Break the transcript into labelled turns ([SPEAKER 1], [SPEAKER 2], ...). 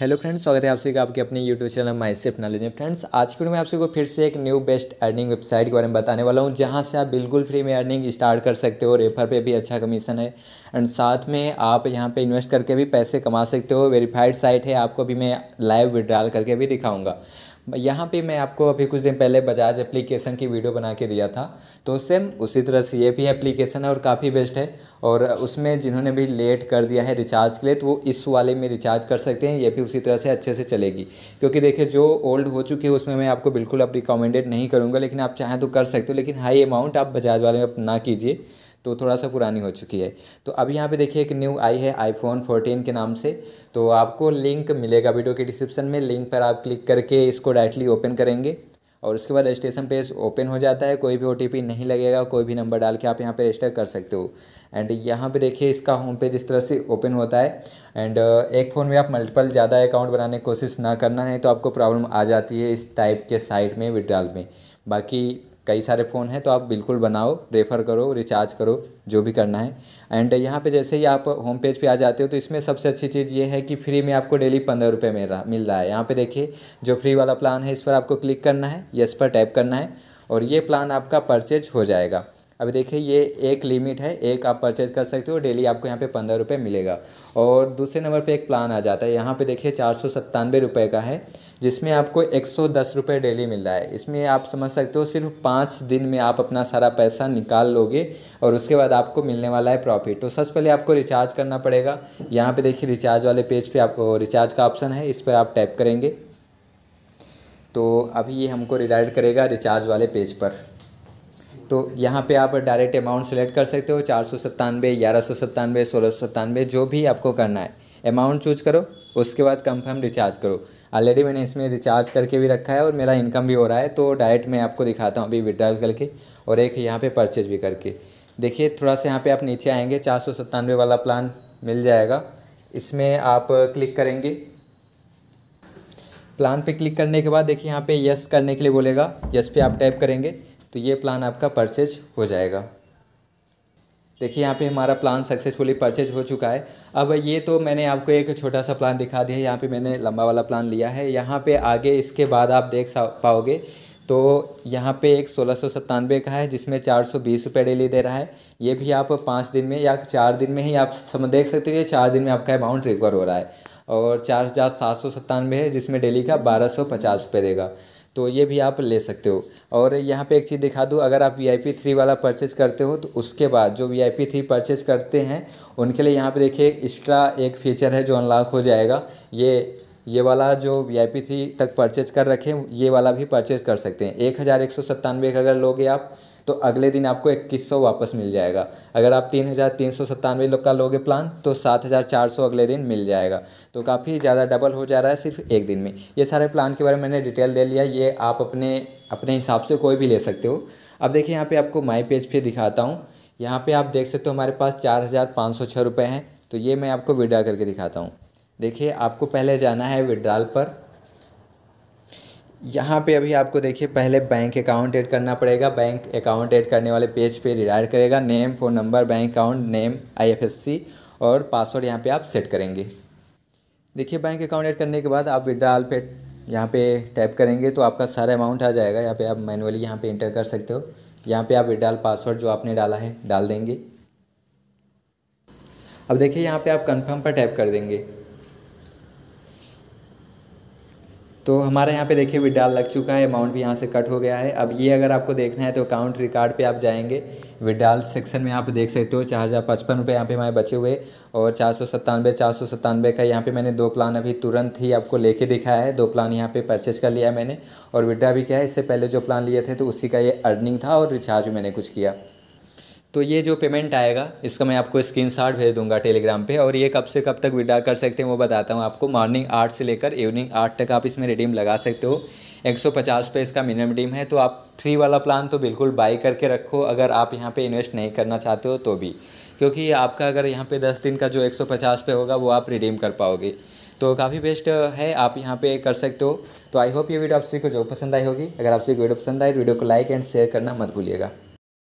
[SPEAKER 1] hello friends स्वागत है आप सभी का आपके अपने YouTube channel my safe knowledge में फ्रेंड्स आज की वीडियो में आप सभी को फिर से एक न्यू बेस्ट अर्निंग वेबसाइट के बारे में बताने वाला हूँ जहाँ से आप बिल्कुल फ्री में अर्निंग स्टार्ट कर सकते हो रेफर पे भी अच्छा कमीशन है एंड साथ में आप यहाँ पे इन्वेस्ट करके भी पैसे कमा सकते हो वेरीफाइड साइट है आपको भी मैं लाइव विड्रॉल करके भी दिखाऊँगा यहाँ पे मैं आपको अभी कुछ दिन पहले बजाज एप्लीकेशन की वीडियो बना के दिया था तो सेम उसी तरह से ये भी एप्लीकेशन है और काफ़ी बेस्ट है और उसमें जिन्होंने भी लेट कर दिया है रिचार्ज के लिए तो वो इस वाले में रिचार्ज कर सकते हैं ये भी उसी तरह से अच्छे से चलेगी क्योंकि देखिए जो ओल्ड हो चुकी है उसमें मैं आपको बिल्कुल अब रिकमेंडेड नहीं करूँगा लेकिन आप चाहें तो कर सकते हो लेकिन हाई अमाउंट आप बजाज वाले में ना कीजिए तो थोड़ा सा पुरानी हो चुकी है तो अभी यहाँ पे देखिए एक न्यू आई है आईफोन 14 के नाम से तो आपको लिंक मिलेगा वीडियो के डिस्क्रिप्शन में लिंक पर आप क्लिक करके इसको डायरेक्टली ओपन करेंगे और उसके बाद रजिस्ट्रेशन पेज ओपन हो जाता है कोई भी ओ नहीं लगेगा कोई भी नंबर डाल के आप यहाँ पे रजिस्टर कर सकते हो एंड यहाँ पे देखिए इसका होम पेज इस तरह से ओपन होता है एंड uh, एक फ़ोन में आप मल्टीपल ज़्यादा अकाउंट बनाने की कोशिश ना करना है तो आपको प्रॉब्लम आ जाती है इस टाइप के साइट में विड्रॉल में बाकी कई सारे फ़ोन हैं तो आप बिल्कुल बनाओ रेफ़र करो रिचार्ज करो जो भी करना है एंड यहाँ पे जैसे ही आप होम पेज पे आ जाते हो तो इसमें सबसे अच्छी चीज़ ये है कि फ्री में आपको डेली पंद्रह रुपये मिल रहा मिल रहा है यहाँ पे देखिए जो फ्री वाला प्लान है इस पर आपको क्लिक करना है यस पर टैप करना है और ये प्लान आपका परचेज हो जाएगा अभी देखिए ये एक लिमिट है एक आप परचेज कर सकते हो डेली आपको यहाँ पे पंद्रह रुपये मिलेगा और दूसरे नंबर पे एक प्लान आ जाता है यहाँ पे देखिए चार सौ सत्तानवे रुपये का है जिसमें आपको एक सौ दस रुपये डेली मिल रहा है इसमें आप समझ सकते हो सिर्फ पाँच दिन में आप अपना सारा पैसा निकाल लोगे और उसके बाद आपको मिलने वाला है प्रॉफिट तो सबसे पहले आपको रिचार्ज करना पड़ेगा यहाँ पर देखिए रिचार्ज वाले पेज पर आपको रिचार्ज का ऑप्शन है इस पर आप टैप करेंगे तो अभी ये हमको रिडाइड करेगा रिचार्ज वाले पेज पर तो यहाँ पे आप डायरेक्ट अमाउंट सेलेक्ट कर सकते हो चार सौ सत्तानवे ग्यारह सौ सत्तानवे सोलह सौ सत्तानवे जो भी आपको करना है अमाउंट चूज करो उसके बाद कंफर्म रिचार्ज करो ऑलरेडी मैंने इसमें रिचार्ज करके भी रखा है और मेरा इनकम भी हो रहा है तो डायरेक्ट मैं आपको दिखाता हूँ अभी विड्रॉल करके और एक यहाँ पर परचेज भी करके देखिए थोड़ा सा यहाँ पर आप नीचे आएँगे चार वाला प्लान मिल जाएगा इसमें आप क्लिक करेंगे प्लान पे क्लिक करने के बाद देखिए यहाँ पे यस करने के लिए बोलेगा यस पे आप टाइप करेंगे तो ये प्लान आपका परचेज हो जाएगा देखिए यहाँ पे हमारा प्लान सक्सेसफुली परचेज हो चुका है अब ये तो मैंने आपको एक छोटा सा प्लान दिखा दिया है यहाँ पे मैंने लंबा वाला प्लान लिया है यहाँ पे आगे इसके बाद आप देख पाओगे तो यहाँ पे एक सोलह सौ सत्तानवे का है जिसमें चार सौ बीस रुपये डेली दे रहा है ये भी आप पाँच दिन में या चार दिन में ही आप समझ देख सकते हो चार दिन में आपका अमाउंट रिकवर हो रहा है और चार हज़ार सात सौ सत्तानवे है जिसमें डेली का बारह सौ पचास रुपये देगा तो ये भी आप ले सकते हो और यहाँ पे एक चीज़ दिखा दूँ अगर आप वी आई पी थ्री वाला परचेज़ करते हो तो उसके बाद जो V I P three purchase करते हैं उनके लिए यहाँ पे देखिए एक्स्ट्रा एक फ़ीचर है जो अनलॉक हो जाएगा ये ये वाला जो वी आई पी थ्री तक परचेज कर रखे ये वाला भी परचेज कर सकते हैं एक हज़ार एक सौ सत्तानवे का अगर लोगे आप तो अगले दिन आपको इक्कीस सौ वापस मिल जाएगा अगर आप तीन हज़ार तीन सौ सत्तानवे लोग का लोगे प्लान तो सात हज़ार चार सौ अगले दिन मिल जाएगा तो काफ़ी ज़्यादा डबल हो जा रहा है सिर्फ एक दिन में ये सारे प्लान के बारे में मैंने डिटेल दे लिया ये आप अपने अपने हिसाब से कोई भी ले सकते हो अब देखिए यहाँ पर आपको माई पेज पर दिखाता हूँ यहाँ पर आप देख सकते हो हमारे पास चार हज़ार पाँच सौ छः रुपये हैं तो ये मैं आपको विड्रा करके दिखाता हूँ देखिए आपको पहले जाना है विड्राल पर यहाँ पे अभी आपको देखिए पहले बैंक अकाउंट ऐड करना पड़ेगा बैंक अकाउंट ऐड करने वाले पेज पे रिडायर करेगा name phone number bank account name IFSC और पासवर्ड यहाँ पे आप सेट करेंगे देखिए बैंक अकाउंट ऐड करने के बाद आप विड्राल पे यहाँ पे टैप करेंगे तो आपका सारा अमाउंट आ जाएगा यहाँ पर आप मैनुअली यहाँ पर इंटर कर सकते हो यहाँ पर आप विड्राल पासवर्ड जो आपने डाला है डाल देंगे अब देखिए यहाँ पर आप कन्फर्म पर टैप कर देंगे तो हमारे यहाँ पे देखिए विड्राल लग चुका है अमाउंट भी यहाँ से कट हो गया है अब ये अगर आपको देखना है तो अकाउंट रिकार्ड पे आप जाएंगे विड्राल सेक्शन में आप देख सकते हो चार हज़ार पचपन रुपये यहाँ पर हमारे बचे हुए और चार सौ सत्तानवे चार सौ सत्तानवे का यहाँ पे मैंने दो प्लान अभी तुरंत ही आपको लेके दिखाया है दो प्लान यहाँ पे परचेज कर लिया मैंने और विड्रा भी किया है इससे पहले जो प्लान लिए थे तो उसी का ये अर्निंग था और रिचार्ज भी मैंने कुछ किया तो ये जो पेमेंट आएगा इसका मैं आपको स्क्रीन भेज दूंगा टेलीग्राम पे और ये कब से कब तक विड्रा कर सकते हैं वो बताता हूँ आपको मॉर्निंग आठ से लेकर इवनिंग आठ तक आप इसमें रिडीम लगा सकते हो एक सौ पचास पे इसका मिनिमम रिडीम है तो आप फ्री वाला प्लान तो बिल्कुल बाई करके रखो अगर आप यहाँ पे इन्वेस्ट नहीं करना चाहते हो तो भी क्योंकि आपका अगर यहाँ पर दस दिन का जो एक सौ पचास पे होगा वो आप रिडीम कर पाओगे तो काफ़ी बेस्ट है आप यहाँ पे कर सकते हो तो आई होप ये वीडियो आप सभी को जो पसंद आई होगी अगर आप सभी को वीडियो पसंद आए तो वीडियो को लाइक एंड शेयर करना मत भूलिएगा